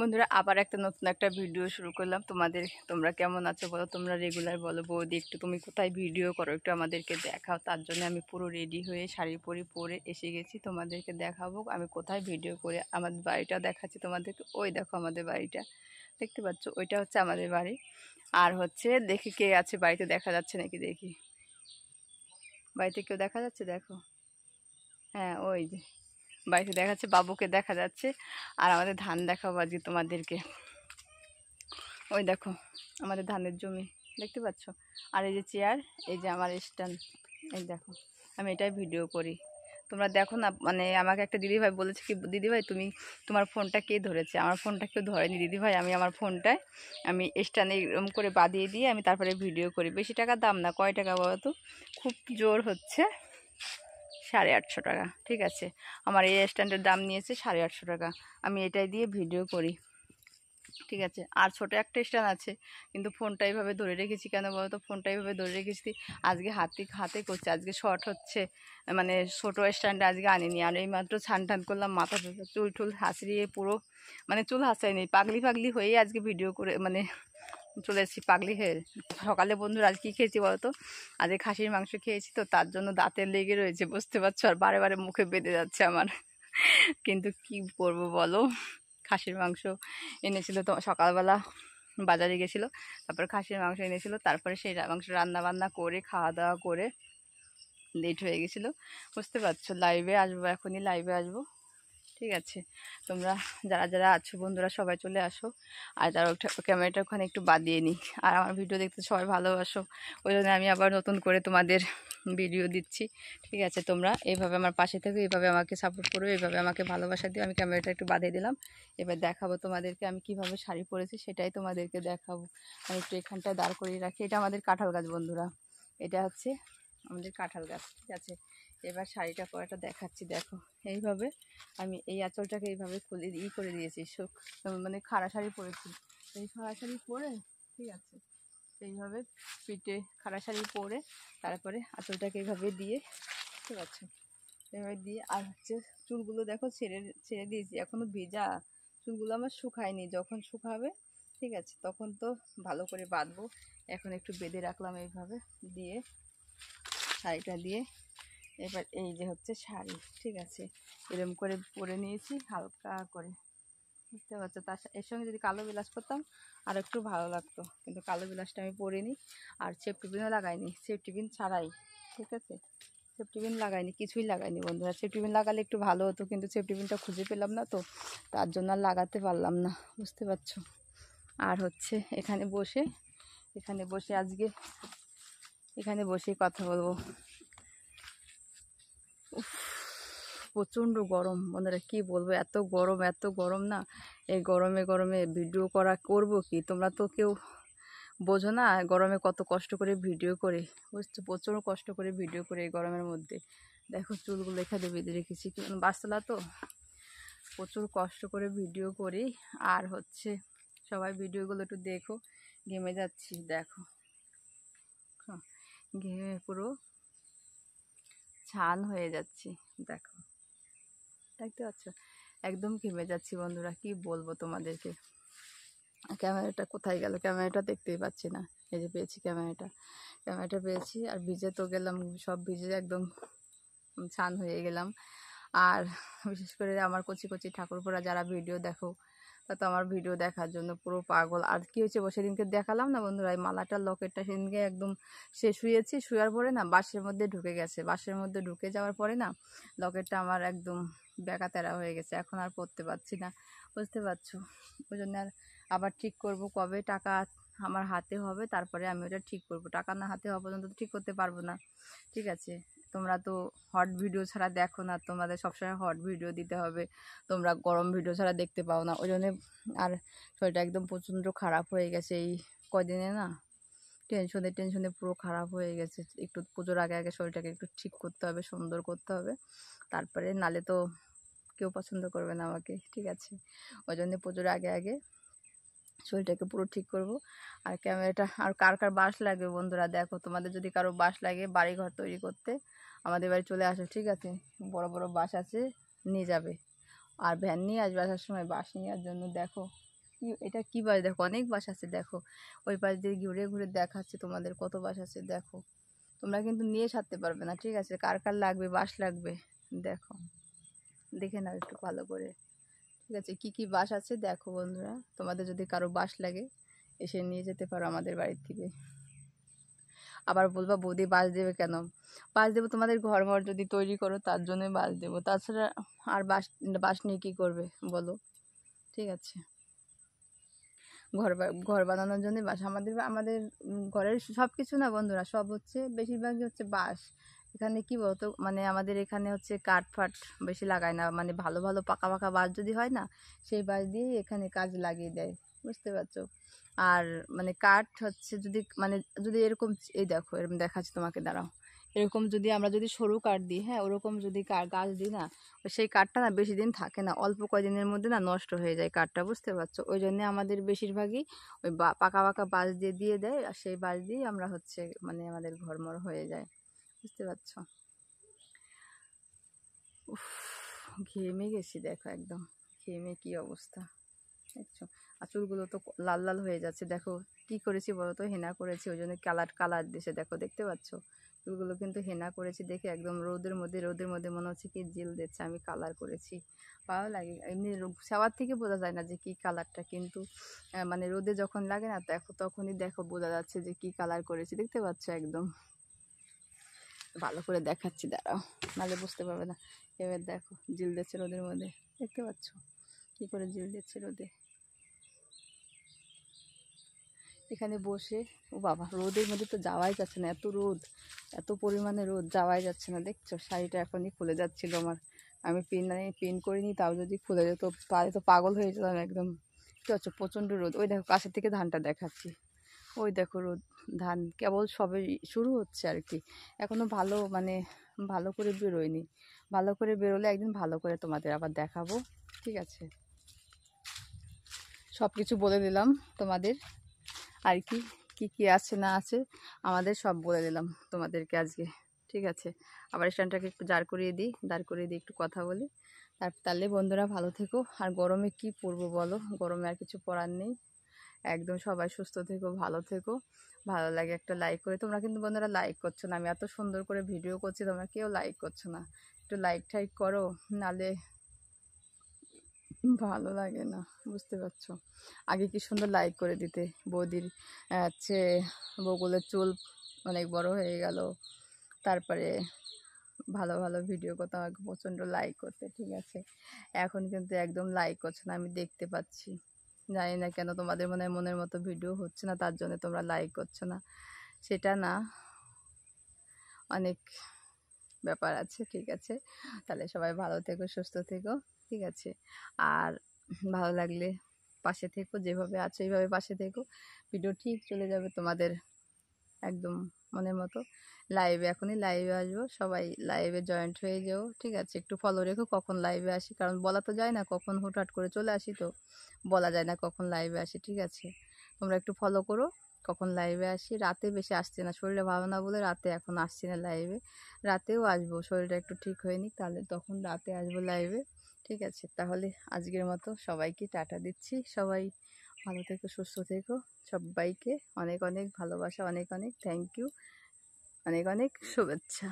বন্ধুরা আবার একটা নতুন একটা ভিডিও শুরু করলাম তোমাদের তোমরা কেমন আছো বলো তোমরা রেগুলার বলো বৌদি একটু তুমি কোথায় ভিডিও করো একটু আমাদেরকে দেখাও তার জন্য আমি পুরো রেডি হয়ে শাড়ি পরে পরে এসে গেছি তোমাদেরকে দেখাবো আমি কোথায় ভিডিও করে আমার বাড়িটা দেখাচ্ছি তোমাদেরকে ওই দেখো আমাদের বাড়িটা দেখতে পাচ্ছ ওইটা হচ্ছে আমাদের বাড়ি আর হচ্ছে দেখি কে আছে বাড়িতে দেখা যাচ্ছে নাকি দেখি বাড়িতে কেউ দেখা যাচ্ছে দেখো হ্যাঁ ওই যে বাড়িতে দেখাচ্ছে বাবুকে দেখা যাচ্ছে আর আমাদের ধান দেখাবো আজকে তোমাদেরকে ওই দেখো আমাদের ধানের জমি দেখতে পাচ্ছ আর এই যে চেয়ার এই যে আমার স্ট্যান্ড এই দেখো আমি এটাই ভিডিও করি তোমরা দেখো না মানে আমাকে একটা দিদিভাই বলেছে কি দিদিভাই তুমি তোমার ফোনটা কে ধরেছে আমার ফোনটা কেউ ধরেনি দিদিভাই আমি আমার ফোনটায় আমি স্ট্যান্ডে এরকম করে বাঁধিয়ে দিয়ে আমি তারপরে ভিডিও করি বেশি টাকা দাম না কয় টাকা বলো তো খুব জোর হচ্ছে সাড়ে আটশো টাকা ঠিক আছে আমার এই স্ট্যান্ডের দাম নিয়েছে সাড়ে আটশো টাকা আমি এটাই দিয়ে ভিডিও করি ঠিক আছে আর ছোট একটা স্ট্যান্ড আছে কিন্তু ফোনটা এইভাবে ধরে রেখেছি কেন বলো তো ফোনটা এইভাবে ধরে রেখেছি আজকে হাতে হাতে করছে আজকে শর্ট হচ্ছে মানে ছোটো স্ট্যান্ডে আজকে আনিনি আর এই মাত্র ছান টান করলাম মাথা চুল টুল হাসড়িয়ে পুরো মানে চুল হাসাইনি পাগলি পাগলি হয়েই আজকে ভিডিও করে মানে চলে এসেছি পাগলি হয়ে সকালে বন্ধুরা আজ কী খেয়েছি বলো তো আজ খাসির মাংস খেয়েছি তো তার জন্য দাঁতের লেগে রয়েছে বুঝতে পারছো আর বারে বারে মুখে বেঁধে যাচ্ছে আমার কিন্তু কি করব বলো খাসির মাংস এনেছিল তো সকালবেলা বাজারে গেছিলো তারপরে খাসির মাংস এনেছিলো তারপরে সেই মাংস রান্না বান্না করে খাওয়া দাওয়া করে লেট হয়ে গেছিলো বুঝতে পারছো লাইভে আসবো এখনই লাইভে আসবো ঠিক আছে তোমরা যারা যারা আছো বন্ধুরা সবাই চলে আসো আর তারা ক্যামেরাটা ওখানে একটু বাদিয়ে নিই আর আমার ভিডিও দেখতে সবাই ভালোবাসো ওই জন্য আমি আবার নতুন করে তোমাদের ভিডিও দিচ্ছি ঠিক আছে তোমরা এইভাবে আমার পাশে থেকে এইভাবে আমাকে সাপোর্ট করো এইভাবে আমাকে ভালোবাসা দিও আমি ক্যামেরাটা একটু বাঁধিয়ে দিলাম এবার দেখাবো তোমাদেরকে আমি কিভাবে শাড়ি পরেছি সেটাই তোমাদেরকে দেখাবো আমি একটু এখানটায় দাঁড় করিয়ে রাখি এটা আমাদের কাঁঠাল গাছ বন্ধুরা এটা হচ্ছে আমাদের কাঁঠাল গাছ ঠিক আছে এবার শাড়িটা পরাটা দেখাচ্ছি দেখো এইভাবে আমি এই আঁচলটাকে এইভাবে খুলে ই করে দিয়েছি মানে খাড়া শাড়ি পরেছি এই খাড়া শাড়ি পরে ঠিক আছে এইভাবে পিঠে খাড়া শাড়ি পরে তারপরে আঁচলটাকে এইভাবে দিয়ে ঠিক আছে এইভাবে দিয়ে আর হচ্ছে চুলগুলো দেখো ছেড়ে ছেড়ে দিয়েছি এখনও ভেজা চুলগুলো আমার শুকায়নি যখন শুকাবে ঠিক আছে তখন তো ভালো করে বাঁধবো এখন একটু বেঁধে রাখলাম এইভাবে দিয়ে শাড়িটা দিয়ে এবার এই যে হচ্ছে শাড়ি ঠিক আছে এরম করে পরে নিয়েছি হালকা করে বুঝতে পারছো তার এর সঙ্গে যদি কালো বিলাস করতাম আর একটু ভালো লাগতো কিন্তু কালো বিলাসটা আমি পরে নিই আর সেফটি লাগাইনি সেফটি ছাড়াই ঠিক আছে সেফ পিন লাগাইনি কিছুই লাগাইনি বন্ধুরা সেফটি পিন লাগালে একটু ভালো হতো কিন্তু সেফটি খুঁজে পেলাম না তো তার জন্য আর লাগাতে পারলাম না বুঝতে পারছো আর হচ্ছে এখানে বসে এখানে বসে আজকে এখানে বসে কথা বলবো প্রচণ্ড গরম মানে কি বলবো এত গরম এত গরম না এই গরমে গরমে ভিডিও করা করব কি তোমরা তো কেউ বোঝো না গরমে কত কষ্ট করে ভিডিও করে বুঝছো প্রচুর কষ্ট করে ভিডিও করে এই গরমের মধ্যে দেখো চুলগুলো এখানে বেঁধে রেখেছি কারণ বাচ্চারা তো প্রচুর কষ্ট করে ভিডিও করি আর হচ্ছে সবাই ভিডিওগুলো একটু দেখো ঘেমে যাচ্ছি দেখো ঘেমে পুরো ছান হয়ে যাচ্ছি দেখো দেখতে পাচ্ছ একদম ঘেমে যাচ্ছি বন্ধুরা কি বলবো তোমাদেরকে ক্যামেরাটা কোথায় গেল ক্যামেরাটা দেখতেই পাচ্ছি না এই যে পেয়েছি ক্যামেরাটা ক্যামেরাটা পেয়েছি আর ভিজে তো গেলাম সব ভিজে একদম ছান হয়ে গেলাম আর বিশেষ করে আমার কচি কচি ঠাকুরপোরা যারা ভিডিও দেখো তো আমার ভিডিও দেখার জন্য পুরো পাগল আর কী হয়েছে সেদিনকে দেখালাম না বন্ধুরা এই মালাটার লকেটটা সেদিনকে একদম সে শুয়েছি শুয়ার পরে না বাসের মধ্যে ঢুকে গেছে বাসের মধ্যে ঢুকে যাওয়ার পরে না লকেটটা আমার একদম ব্যাকাতেরা হয়ে গেছে এখন আর পড়তে পারছি না বুঝতে পারছো ওই জন্য আর আবার ঠিক করব কবে টাকা আমার হাতে হবে তারপরে আমি ওটা ঠিক করব টাকা না হাতে হওয়া পর্যন্ত ঠিক করতে পারবো না ঠিক আছে তোমরা তো হট ভিডিও ছাড়া দেখো না তোমাদের সবসময় হট ভিডিও দিতে হবে তোমরা গরম ভিডিও ছাড়া দেখতে পাও না ওই জন্যে আর শরীরটা একদম প্রচণ্ড খারাপ হয়ে গেছে এই কদিনে না টেনশনে টেনশনে পুরো খারাপ হয়ে গেছে একটু পুজোর আগে আগে শরীরটাকে একটু ঠিক করতে হবে সুন্দর করতে হবে তারপরে নালে তো কেউ পছন্দ করবে না আমাকে ঠিক আছে ওই জন্য পুজোর আগে আগে শরীরটাকে পুরো ঠিক করব আর ক্যামেরাটা আর কার কার বাস লাগবে বন্ধুরা দেখো তোমাদের যদি কারো বাস লাগে বাড়িঘর তৈরি করতে আমাদের বাড়ি চলে আসো ঠিক আছে বড় বড় বাস আছে নিয়ে যাবে আর ভ্যান নিয়ে আসবে আসার সময় বাস নেওয়ার জন্য দেখো কি এটা কি বাস দেখো অনেক বাস আছে দেখো ওই পাশ দিয়ে ঘুরে ঘুরে দেখাচ্ছে তোমাদের কত বাস আছে দেখো তোমরা কিন্তু নিয়ে সারতে পারবে না ঠিক আছে কার কার লাগবে বাস লাগবে দেখো দেখে নাও একটু ভালো করে ঠিক আছে কি কি বাস আছে দেখো বন্ধুরা তোমাদের যদি কারো বাস লাগে এসে নিয়ে যেতে পারো আমাদের বাড়ির থেকে আবার বলবো বৌদি বাস দেবে কেন বাস দেবো তোমাদের ঘর ঘর যদি তৈরি করো তার জন্যই বাস দেবো তাছাড়া আর বাস বাস নিয়ে কী করবে বলো ঠিক আছে ঘর ঘর বানানোর জন্যই বাস আমাদের আমাদের ঘরের সব কিছু না বন্ধুরা সব হচ্ছে বেশিরভাগই হচ্ছে বাস এখানে কি বলতো মানে আমাদের এখানে হচ্ছে কাঠ ফাট বেশি লাগায় না মানে ভালো ভালো পাকা পাকা বাস যদি হয় না সেই বাস দিয়েই এখানে কাজ লাগিয়ে দেয় বুঝতে পারছো আর মানে কাঠ হচ্ছে যদি মানে যদি এরকম এই দেখো এরকম দেখাচ্ছি তোমাকে দাঁড়াও এরকম যদি আমরা যদি সরু কাঠ দিই হ্যাঁ ওরকম যদি গাছ দিই না সেই কাঠটা না বেশি দিন থাকে না অল্প কয়দিনের মধ্যে না নষ্ট হয়ে যায় কাঠটা বুঝতে পারছো ওই জন্যে আমাদের বেশিরভাগই ওই পাকা পাকা বাঁশ দিয়ে দিয়ে দেয় আর সেই বাঁশ দিয়ে আমরা হচ্ছে মানে আমাদের ঘরমর হয়ে যায় বুঝতে পারছ ঘেমে গেছি দেখো একদম ঘেমে কি অবস্থা দেখছো আর চুলগুলো তো লাল লাল হয়ে যাচ্ছে দেখো কি করেছি বলো তো হেনা করেছি ওই জন্য কালার কালার দিছে দেখো দেখতে পাচ্ছ চুলগুলো কিন্তু হেনা করেছি দেখে একদম রোদের মধ্যে রোদের মধ্যে মনে হচ্ছে কি জিল দিচ্ছে আমি কালার করেছি ভালো লাগে এমনি সাওয়ার থেকে বোঝা যায় না যে কি কালারটা কিন্তু মানে রোদে যখন লাগে না দেখো তখনই দেখো বোঝা যাচ্ছে যে কি কালার করেছি দেখতে পাচ্ছ একদম ভালো করে দেখাচ্ছি দাঁড়াও নাহলে বুঝতে পারবে না এবার দেখো জিল দিচ্ছে রোদের মধ্যে দেখতে পাচ্ছ কী করে জিল দিচ্ছে রোদে এখানে বসে ও বাবা রোদের মধ্যে তো যাওয়াই যাচ্ছে না এত রোদ এত পরিমাণে রোদ যাওয়াই যাচ্ছে না দেখছো শাড়িটা এখনই খুলে যাচ্ছিল আমার আমি পিন মানে পেন করিনি তাও যদি খুলে যেত পারে তো পাগল হয়ে যেতাম একদম কি হচ্ছে প্রচণ্ড রোদ ওই দেখো কাছের থেকে ধানটা দেখাচ্ছি ওই দেখো রোদ ধান কেবল সবে শুরু হচ্ছে আর কি এখনও ভালো মানে ভালো করে বেরোয়নি ভালো করে বেরোলে একদিন ভালো করে তোমাদের আবার দেখাবো ঠিক আছে সব কিছু বলে দিলাম তোমাদের আর কি কি কি আছে না আছে আমাদের সব বলে দিলাম তোমাদেরকে আজকে ঠিক আছে আবার স্ট্যান্ডটাকে একটু দাঁড় করিয়ে দিই দাঁড় করিয়ে দিই একটু কথা বলি তার তাহলে বন্ধুরা ভালো থেকো আর গরমে কি পরবো বলো গরমে আর কিছু পরার নেই একদম সবাই সুস্থ থেকো ভালো থেকো ভালো লাগে একটা লাইক করে তোমরা কিন্তু বন্ধুরা লাইক করছো না আমি এত সুন্দর করে ভিডিও করছি তোমরা কেউ লাইক করছো না একটু লাইক টাইক করো নালে ভালো লাগে না বুঝতে পারছো আগে কি সুন্দর লাইক করে দিতে বৌদির হচ্ছে বগুলের চুল অনেক বড় হয়ে গেল তারপরে ভালো ভালো ভিডিও করতাম আমাকে প্রচণ্ড লাইক করতে ঠিক আছে এখন কিন্তু একদম লাইক করছো না আমি দেখতে পাচ্ছি জানি না কেন তোমাদের মনে মনের মতো ভিডিও হচ্ছে না তার জন্য তোমরা লাইক করছো না সেটা না অনেক ব্যাপার আছে ঠিক আছে তাহলে সবাই ভালো থেকো সুস্থ থেকো ঠিক আছে আর ভালো লাগলে পাশে থেকো যেভাবে আছো এইভাবে পাশে থেকো ভিডিও ঠিক চলে যাবে তোমাদের একদম মনের মতো লাইভে এখনই লাইভে আসবো সবাই লাইভে জয়েন্ট হয়ে যাও ঠিক আছে একটু ফলো রেখো কখন লাইভে আসি কারণ বলা তো যায় না কখন হুটহাট করে চলে আসি তো বলা যায় না কখন লাইভে আসি ঠিক আছে তোমরা একটু ফলো করো কখন লাইভে আসি রাতে বেশি আসছে না শরীরে ভালো না বলে রাতে এখন আসছি না লাইভে রাতেও আসবো শরীরটা একটু ঠিক হয়নি তাহলে তখন রাতে আসবো লাইভে ঠিক আছে তাহলে আজকের মতো সবাইকে টাটা দিচ্ছি সবাই ভালো থেকো সুস্থ থেকো সবাইকে অনেক অনেক ভালোবাসা অনেক অনেক থ্যাংক ইউ অনেক অনেক শুভেচ্ছা